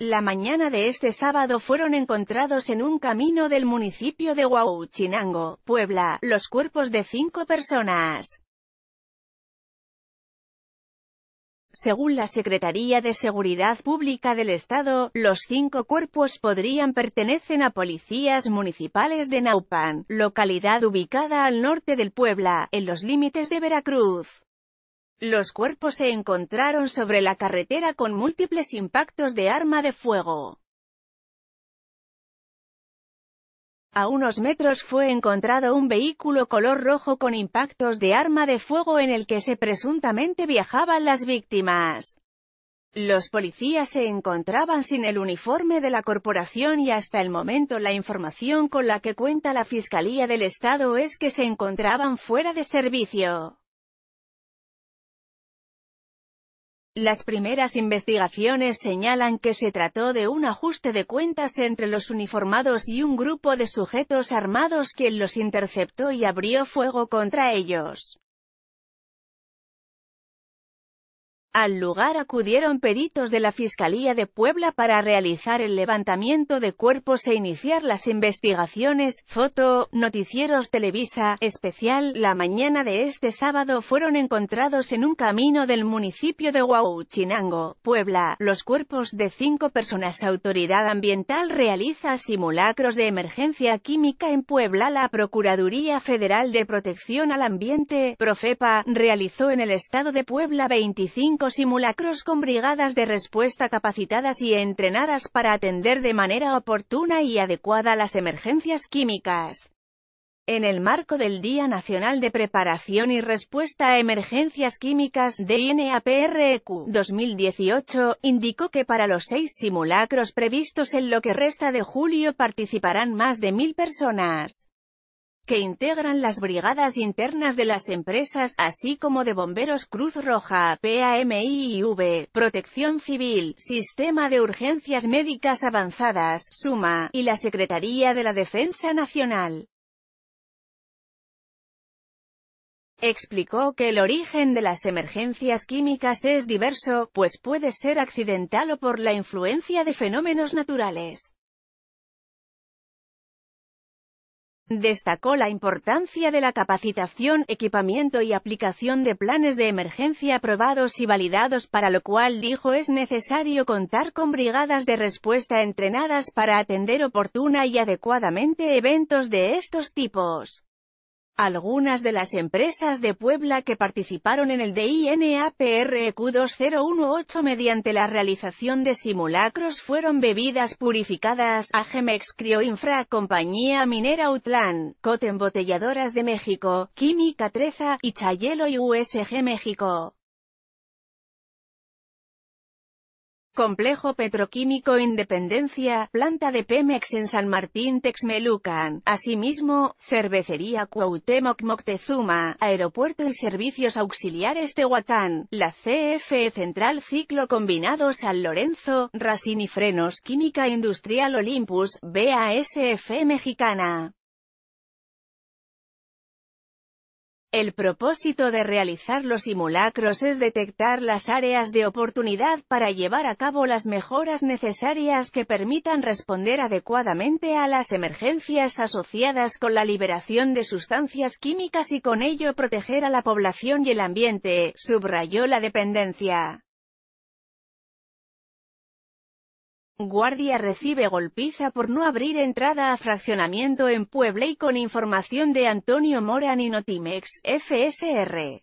La mañana de este sábado fueron encontrados en un camino del municipio de Huauchinango, Puebla, los cuerpos de cinco personas. Según la Secretaría de Seguridad Pública del Estado, los cinco cuerpos podrían pertenecen a policías municipales de Naupan, localidad ubicada al norte del Puebla, en los límites de Veracruz. Los cuerpos se encontraron sobre la carretera con múltiples impactos de arma de fuego. A unos metros fue encontrado un vehículo color rojo con impactos de arma de fuego en el que se presuntamente viajaban las víctimas. Los policías se encontraban sin el uniforme de la corporación y hasta el momento la información con la que cuenta la Fiscalía del Estado es que se encontraban fuera de servicio. Las primeras investigaciones señalan que se trató de un ajuste de cuentas entre los uniformados y un grupo de sujetos armados quien los interceptó y abrió fuego contra ellos. Al lugar acudieron peritos de la Fiscalía de Puebla para realizar el levantamiento de cuerpos e iniciar las investigaciones. Foto, Noticieros Televisa, especial, la mañana de este sábado fueron encontrados en un camino del municipio de Huauchinango, Puebla, los cuerpos de cinco personas. Autoridad Ambiental realiza simulacros de emergencia química en Puebla. La Procuraduría Federal de Protección al Ambiente, Profepa, realizó en el estado de Puebla 25 simulacros con brigadas de respuesta capacitadas y entrenadas para atender de manera oportuna y adecuada las emergencias químicas. En el marco del Día Nacional de Preparación y Respuesta a Emergencias Químicas de 2018, indicó que para los seis simulacros previstos en lo que resta de julio participarán más de mil personas que integran las brigadas internas de las empresas, así como de bomberos Cruz Roja, V, Protección Civil, Sistema de Urgencias Médicas Avanzadas, SUMA, y la Secretaría de la Defensa Nacional. Explicó que el origen de las emergencias químicas es diverso, pues puede ser accidental o por la influencia de fenómenos naturales. Destacó la importancia de la capacitación, equipamiento y aplicación de planes de emergencia aprobados y validados para lo cual dijo es necesario contar con brigadas de respuesta entrenadas para atender oportuna y adecuadamente eventos de estos tipos. Algunas de las empresas de Puebla que participaron en el DINAPRQ e 2018 mediante la realización de simulacros fueron Bebidas Purificadas, Agemex Crioinfra, Compañía Minera Utlán, Cote Embotelladoras de México, Química Treza, y Chayelo y USG México. Complejo Petroquímico Independencia, planta de Pemex en San Martín Texmelucan, asimismo, Cervecería Cuauhtémoc Moctezuma, Aeropuerto y Servicios Auxiliares Tehuacán, la CFE Central Ciclo Combinado San Lorenzo, y Frenos Química Industrial Olympus, BASF e Mexicana. El propósito de realizar los simulacros es detectar las áreas de oportunidad para llevar a cabo las mejoras necesarias que permitan responder adecuadamente a las emergencias asociadas con la liberación de sustancias químicas y con ello proteger a la población y el ambiente, subrayó la dependencia. Guardia recibe golpiza por no abrir entrada a fraccionamiento en Puebla y con información de Antonio Moran y Notimex, FSR.